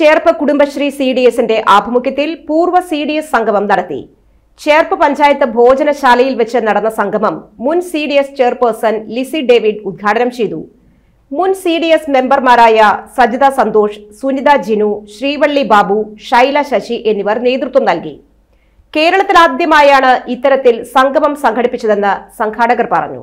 Cherpu Kudumbashree C D എസിന്റെ ആഭിമുഖ്യത്തിൽ പൂർവ്വ സി ഡി എസ് സംഗമം നടത്തി ചേർപ്പ് പഞ്ചായത്ത് ഭോജനശാലയിൽ വെച്ച് നടന്ന സംഗമം മുൻ C D S chairperson Lissy David ഉദ്ഘാടനം ചെയ്തു മുൻ സി ഡി എസ് മെമ്പർമാരായ സജിത സന്തോഷ് സുനിത ജിനു ശ്രീവള്ളി ബാബു ഷൈല ശശി എന്നിവർ നേതൃത്വം നൽകി കേരളത്തിൽ ആദ്യമായാണ് ഇത്തരത്തിൽ സംഗമം സംഘടിപ്പിച്ചതെന്ന് സംഘാടകർ പറഞ്ഞു